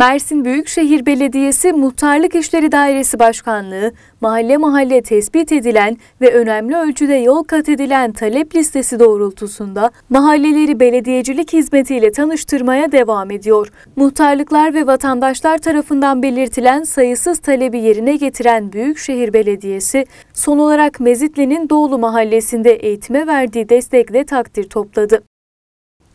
Mersin Büyükşehir Belediyesi Muhtarlık İşleri Dairesi Başkanlığı, mahalle mahalle tespit edilen ve önemli ölçüde yol kat edilen talep listesi doğrultusunda mahalleleri belediyecilik hizmetiyle tanıştırmaya devam ediyor. Muhtarlıklar ve vatandaşlar tarafından belirtilen sayısız talebi yerine getiren Büyükşehir Belediyesi, son olarak Mezitli'nin Doğulu Mahallesi'nde eğitime verdiği destekle takdir topladı.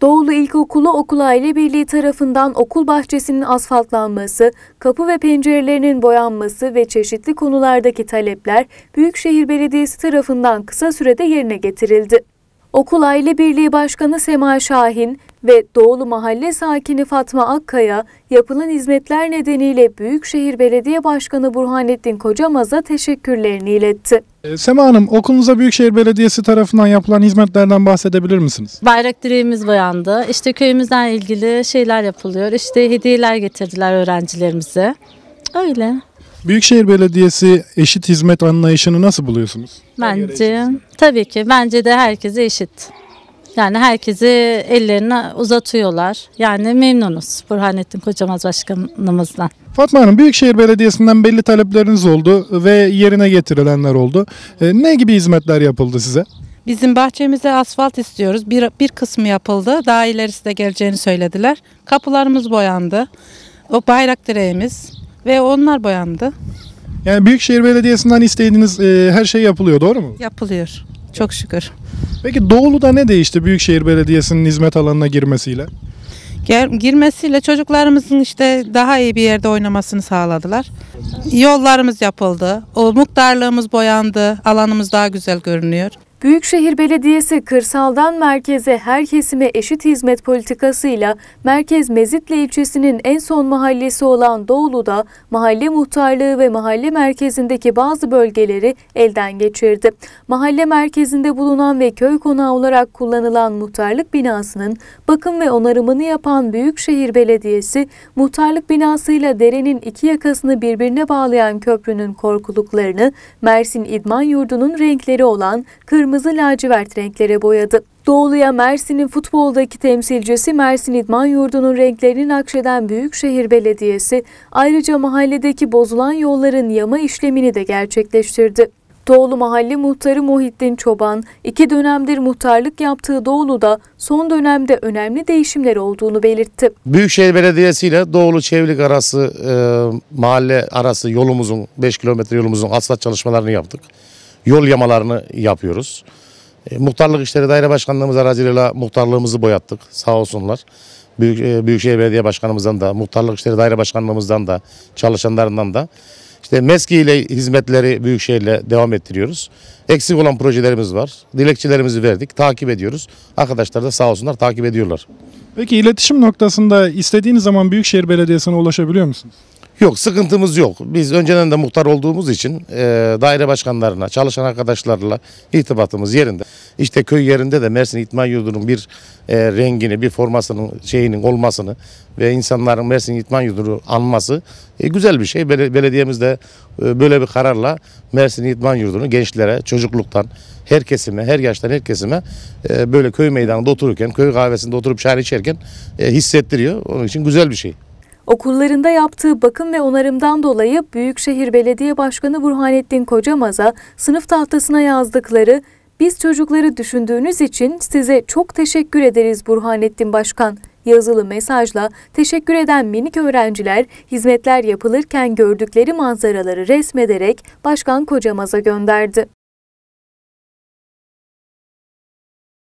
Doğulu İlkokulu Okul Aile Birliği tarafından okul bahçesinin asfaltlanması, kapı ve pencerelerinin boyanması ve çeşitli konulardaki talepler Büyükşehir Belediyesi tarafından kısa sürede yerine getirildi. Okul Aile Birliği Başkanı Sema Şahin ve Doğulu Mahalle sakini Fatma Akkaya yapılan hizmetler nedeniyle Büyükşehir Belediye Başkanı Burhanettin Kocamaz'a teşekkürlerini iletti. Ee, Sema Hanım okulunuza Büyükşehir Belediyesi tarafından yapılan hizmetlerden bahsedebilir misiniz? Bayrak direğimiz boyandı. İşte köyümüzden ilgili şeyler yapılıyor. İşte hediyeler getirdiler öğrencilerimize. Öyle. Büyükşehir Belediyesi eşit hizmet anlayışını nasıl buluyorsunuz? Bence tabii ki bence de herkese eşit. Yani herkesi ellerini uzatıyorlar. Yani memnunuz Burhanettin Kocamaz Başkanımızdan. Fatma Hanım Büyükşehir Belediyesi'nden belli talepleriniz oldu ve yerine getirilenler oldu. E, ne gibi hizmetler yapıldı size? Bizim bahçemize asfalt istiyoruz. Bir, bir kısmı yapıldı. Daha ilerisi de geleceğini söylediler. Kapılarımız boyandı. O bayrak direğimiz, ve onlar boyandı. Yani Büyükşehir Belediyesi'nden istediğiniz e, her şey yapılıyor doğru mu? Yapılıyor. Çok şükür. Peki Doğulu'da ne değişti Büyükşehir Belediyesi'nin hizmet alanına girmesiyle? girmesiyle çocuklarımızın işte daha iyi bir yerde oynamasını sağladılar. Yollarımız yapıldı. O muhtarlığımız boyandı. Alanımız daha güzel görünüyor. Büyükşehir Belediyesi kırsaldan merkeze her kesime eşit hizmet politikasıyla Merkez Mezitli ilçesinin en son mahallesi olan Doğulu'da mahalle muhtarlığı ve mahalle merkezindeki bazı bölgeleri elden geçirdi. Mahalle merkezinde bulunan ve köy konağı olarak kullanılan muhtarlık binasının bakım ve onarımını yapan Büyükşehir Belediyesi muhtarlık binasıyla derenin iki yakasını birbirine bağlayan köprünün korkuluklarını Mersin İdman Yurdu'nun renkleri olan kırmızı kırmızı lacivert renklere boyadı. Doğuluya Mersin'in futboldaki temsilcisi Mersin İdman Yurdu'nun renklerini nakşeden Büyükşehir Belediyesi ayrıca mahalledeki bozulan yolların yama işlemini de gerçekleştirdi. Doğulu Mahalle Muhtarı Muhittin Çoban, iki dönemdir muhtarlık yaptığı Doğulu'da son dönemde önemli değişimler olduğunu belirtti. Büyükşehir Belediyesi ile Doğulu Çevlik arası e, mahalle arası yolumuzun 5 kilometre yolumuzun asfalt çalışmalarını yaptık yol yamalarını yapıyoruz. E, muhtarlık işleri daire başkanlığımız aracılığıyla muhtarlığımızı boyattık sağ olsunlar. Büyük, e, Büyükşehir Belediye Başkanımızdan da, Muhtarlık İşleri Daire Başkanlığımızdan da, çalışanlarından da işte Meski ile hizmetleri Büyükşehir ile devam ettiriyoruz. Eksik olan projelerimiz var. Dilekçelerimizi verdik, takip ediyoruz. Arkadaşlar da sağ olsunlar takip ediyorlar. Peki iletişim noktasında istediğiniz zaman Büyükşehir Belediyesi'ne ulaşabiliyor musunuz? Yok sıkıntımız yok. Biz önceden de muhtar olduğumuz için e, daire başkanlarına, çalışan arkadaşlarla irtibatımız yerinde. İşte köy yerinde de Mersin İtman Yurdu'nun bir e, rengini, bir formasının şeyinin olmasını ve insanların Mersin İtman Yurdu'nu anması e, güzel bir şey. Bel belediyemiz de e, böyle bir kararla Mersin İtman Yurdu'nu gençlere, çocukluktan, her kesime, her yaştan her kesime e, böyle köy meydanında otururken, köy kahvesinde oturup çay içerken e, hissettiriyor. Onun için güzel bir şey. Okullarında yaptığı bakım ve onarımdan dolayı Büyükşehir Belediye Başkanı Burhanettin Kocamaz'a sınıf tahtasına yazdıkları "Biz çocukları düşündüğünüz için size çok teşekkür ederiz Burhanettin Başkan." yazılı mesajla teşekkür eden minik öğrenciler hizmetler yapılırken gördükleri manzaraları resmederek Başkan Kocamaz'a gönderdi.